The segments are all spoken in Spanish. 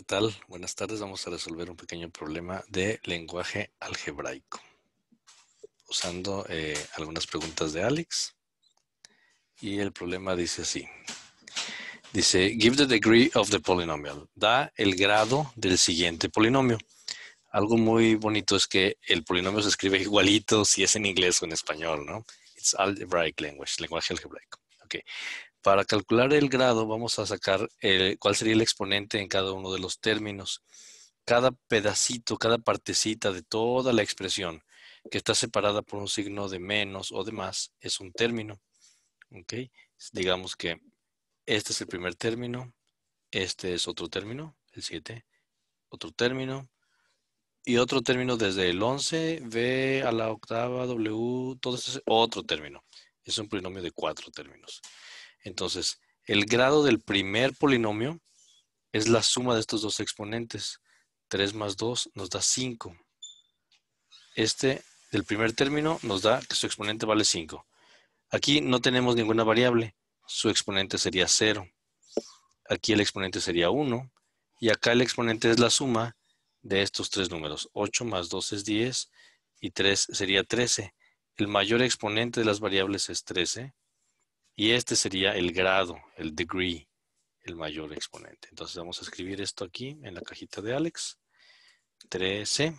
¿qué tal? Buenas tardes. Vamos a resolver un pequeño problema de lenguaje algebraico usando eh, algunas preguntas de Alex. Y el problema dice así. Dice, give the degree of the polynomial. Da el grado del siguiente polinomio. Algo muy bonito es que el polinomio se escribe igualito si es en inglés o en español, ¿no? It's algebraic language, lenguaje algebraico. Ok. Para calcular el grado vamos a sacar cuál sería el exponente en cada uno de los términos. Cada pedacito, cada partecita de toda la expresión que está separada por un signo de menos o de más es un término. ¿Okay? Digamos que este es el primer término, este es otro término, el 7, otro término, y otro término desde el 11, B a la octava, W, todo eso es otro término. Es un polinomio de cuatro términos. Entonces, el grado del primer polinomio es la suma de estos dos exponentes. 3 más 2 nos da 5. Este del primer término nos da que su exponente vale 5. Aquí no tenemos ninguna variable. Su exponente sería 0. Aquí el exponente sería 1. Y acá el exponente es la suma de estos tres números. 8 más 2 es 10 y 3 sería 13. El mayor exponente de las variables es 13 y este sería el grado, el degree, el mayor exponente. Entonces vamos a escribir esto aquí en la cajita de Alex. 13.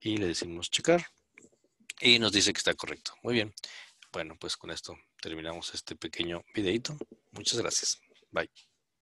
Y le decimos checar. Y nos dice que está correcto. Muy bien. Bueno, pues con esto terminamos este pequeño videito. Muchas gracias. Bye.